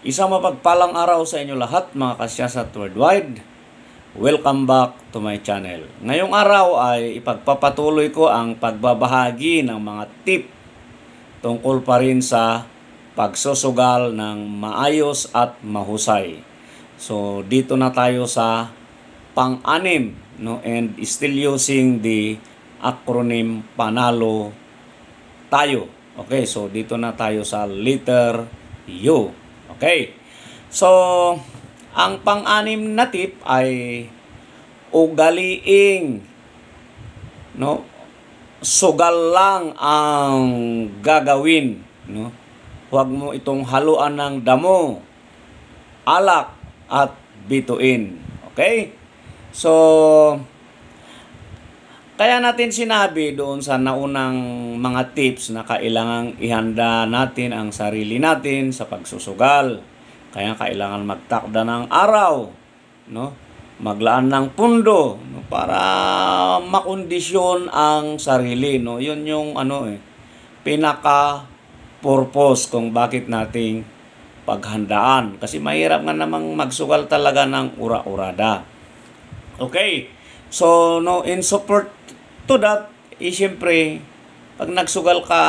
Isang mapagpalang araw sa inyo lahat mga kasyasat worldwide. Welcome back to my channel. Ngayong araw ay ipagpapatuloy ko ang pagbabahagi ng mga tip tungkol pa rin sa pagsusugal ng maayos at mahusay. So dito na tayo sa pang-anim no and still using the acronym panalo tayo. Okay, so dito na tayo sa letter U. Okay. So, ang pang-anim na tip ay ugaliing no sugal lang ang gagawin no huwag mo itong haluan ng damo alak at bituin okay so kaya natin sinabi doon sa naunang mga tips na kailangang ihanda natin ang sarili natin sa pagsusugal. Kaya kailangan magtakda ng araw, no? Maglaan ng pundo no? para makondisyon ang sarili, no? 'Yun yung ano eh pinaka purpose kung bakit nating paghandaan kasi mahirap nga namang magsugal talaga ng ura-urada. Okay. So no in support to that, eh, siyempre, pag nagsugal ka,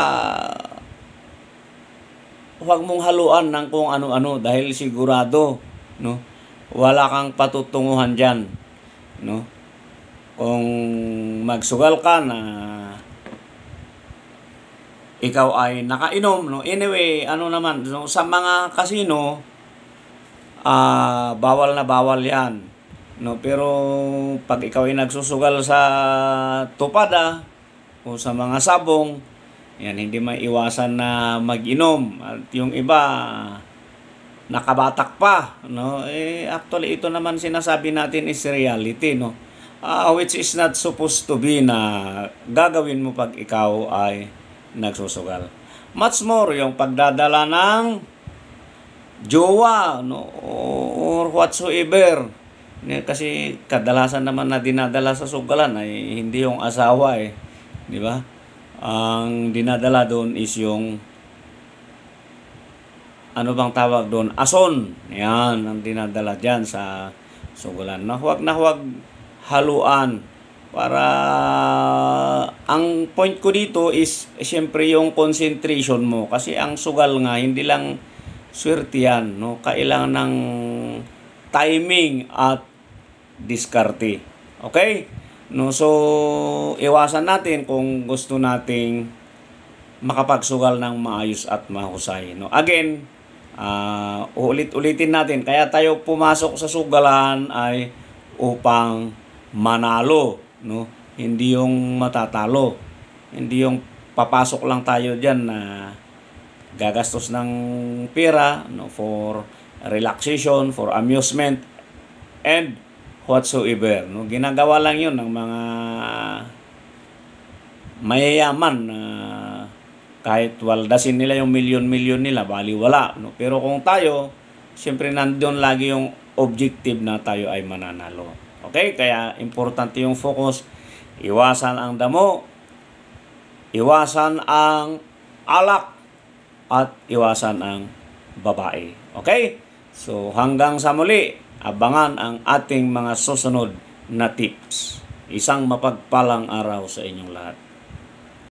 huwag mong haluan ng kung ano-ano dahil sigurado, no? Wala kang patutunguhan diyan, no? Kung magsugal ka na ikaw ay nakainom, no? Anyway, ano naman, no? sa mga kasino, ah, uh, bawal na bawal 'yan No, pero pag ikaw ay nagsusugal sa tupada o sa mga sabong, yan, hindi maiwasan na mag-inom. At yung iba, nakabatak pa. No? Eh, actually, ito naman sinasabi natin is reality. No? Uh, which is not supposed to be na gagawin mo pag ikaw ay nagsusugal. Much more yung pagdadala ng jowa no? or whatsoever kasi kadalasan naman na dinadala sa sugalan ay hindi yung asawa eh. Di ba? Ang dinadala doon is yung ano bang tawag doon? Ason. Yan ang dinadala dyan sa sugalan. Na huwag na huwag haluan para ang point ko dito is siyempre yung concentration mo kasi ang sugal nga hindi lang swerte yan no kailangan ng timing at diskarte. Okay? No, so iwasan natin kung gusto nating makapagsugal ng maayos at mahusay. No, again, uh, ah, ulit-ulitin natin kaya tayo pumasok sa sugalan ay upang manalo, no? Hindi yung matatalo. Hindi yung papasok lang tayo diyan na gagastos ng pera no for relaxation, for amusement and whatsoever. No? Ginagawa lang yun ng mga mayayaman na kahit waldasin nila yung milyon-milyon nila, bali wala. No? Pero kung tayo, siyempre nandoon lagi yung objective na tayo ay mananalo. Okay? Kaya importante yung focus. Iwasan ang damo, iwasan ang alak, at iwasan ang babae. Okay? So hanggang sa muli, Abangan ang ating mga susunod na tips. Isang mapagpalang araw sa inyong lahat.